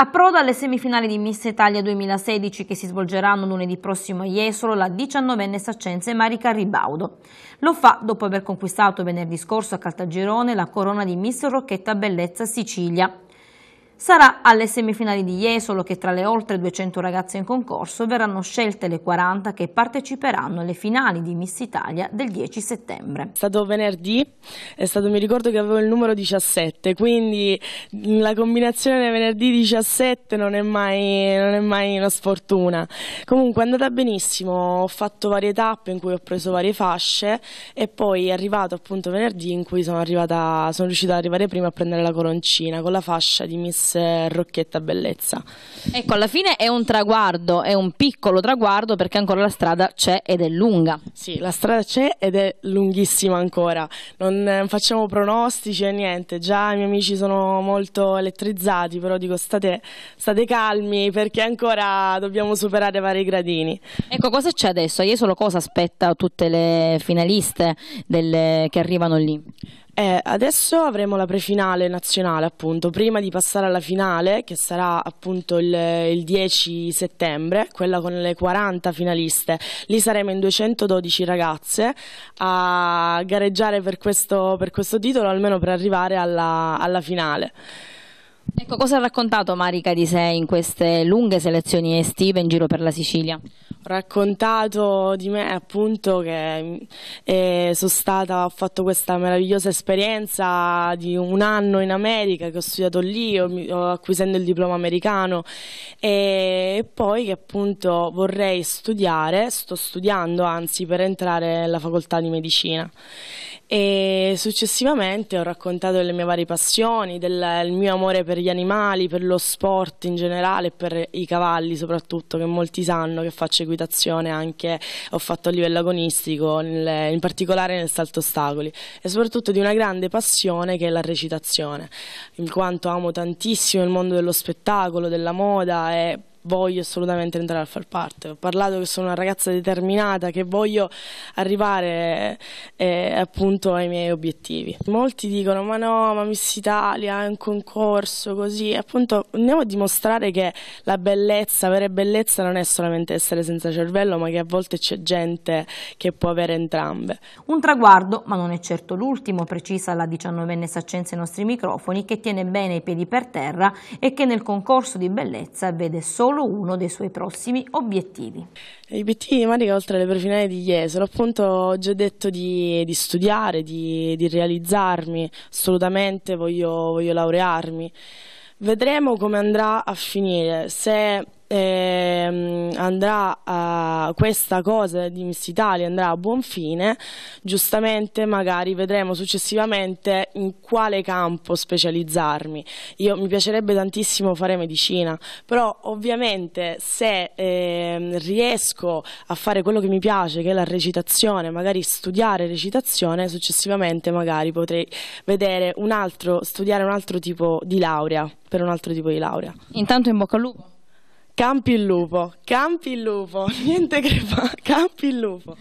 Approda alle semifinali di Miss Italia 2016 che si svolgeranno lunedì prossimo a Jesolo la 19enne saccense Marica Ribaudo. Lo fa dopo aver conquistato venerdì scorso a Caltagirone la corona di Miss Rocchetta Bellezza Sicilia. Sarà alle semifinali di Jesolo che tra le oltre 200 ragazze in concorso verranno scelte le 40 che parteciperanno alle finali di Miss Italia del 10 settembre. È stato venerdì, è stato, mi ricordo che avevo il numero 17, quindi la combinazione venerdì 17 non è mai, non è mai una sfortuna. Comunque è andata benissimo, ho fatto varie tappe in cui ho preso varie fasce e poi è arrivato appunto venerdì in cui sono, arrivata, sono riuscita ad arrivare prima a prendere la coroncina con la fascia di Miss disse eh, Rocchetta Bellezza. Ecco, alla fine è un traguardo, è un piccolo traguardo perché ancora la strada c'è ed è lunga. Sì, la strada c'è ed è lunghissima ancora. Non eh, facciamo pronostici e niente, già i miei amici sono molto elettrizzati, però dico state, state calmi perché ancora dobbiamo superare vari gradini. Ecco, cosa c'è adesso? A solo cosa aspetta tutte le finaliste delle... che arrivano lì? Eh, adesso avremo la prefinale nazionale, appunto, prima di passare alla finale, che sarà appunto il, il, 10 settembre, quella con le 40 finaliste. Lì saremo in 212 ragazze a gareggiare per questo, per questo titolo, almeno per arrivare alla, alla finale. Ecco, cosa ha raccontato Marica di sé in queste lunghe selezioni estive in giro per la Sicilia? raccontato di me appunto che eh, sono stata, ho fatto questa meravigliosa esperienza di un anno in America che ho studiato lì, ho, acquisendo il diploma americano e poi che appunto vorrei studiare, sto studiando anzi per entrare nella facoltà di medicina e successivamente ho raccontato delle mie varie passioni, del, del, mio amore per gli animali, per lo sport in generale e per i cavalli soprattutto che molti sanno che faccio guidare valutazione anche ho fatto a livello agonistico, nel, in particolare nel salto ostacoli e soprattutto di una grande passione che è la recitazione, in quanto amo tantissimo il mondo dello spettacolo, della moda e voglio assolutamente entrare a far parte. Ho parlato che sono una ragazza determinata, che voglio arrivare eh, appunto ai miei obiettivi. Molti dicono ma no, ma Miss Italia è un concorso così. Appunto andiamo a dimostrare che la bellezza, avere bellezza non è solamente essere senza cervello, ma che a volte c'è gente che può avere entrambe. Un traguardo, ma non è certo l'ultimo, precisa la 19enne Saccenza ai nostri microfoni, che tiene bene i piedi per terra e che nel concorso di bellezza vede solo solo uno dei suoi prossimi obiettivi. Gli obiettivi di Marica, oltre alle profinali di Jesolo, appunto ho già detto di, di studiare, di, di, realizzarmi, assolutamente voglio, voglio laurearmi. Vedremo come andrà a finire, se ehm, andrà a questa cosa di Miss Italia andrà a buon fine, giustamente magari vedremo successivamente in quale campo specializzarmi. Io mi piacerebbe tantissimo fare medicina, però ovviamente se ehm, riesco a fare quello che mi piace, che è la recitazione, magari studiare recitazione, successivamente magari potrei vedere un altro, studiare un altro tipo di laurea, per un altro tipo di laurea. Intanto in bocca al lupo. Campi il lupo, campi il lupo, niente crepa, campi il lupo.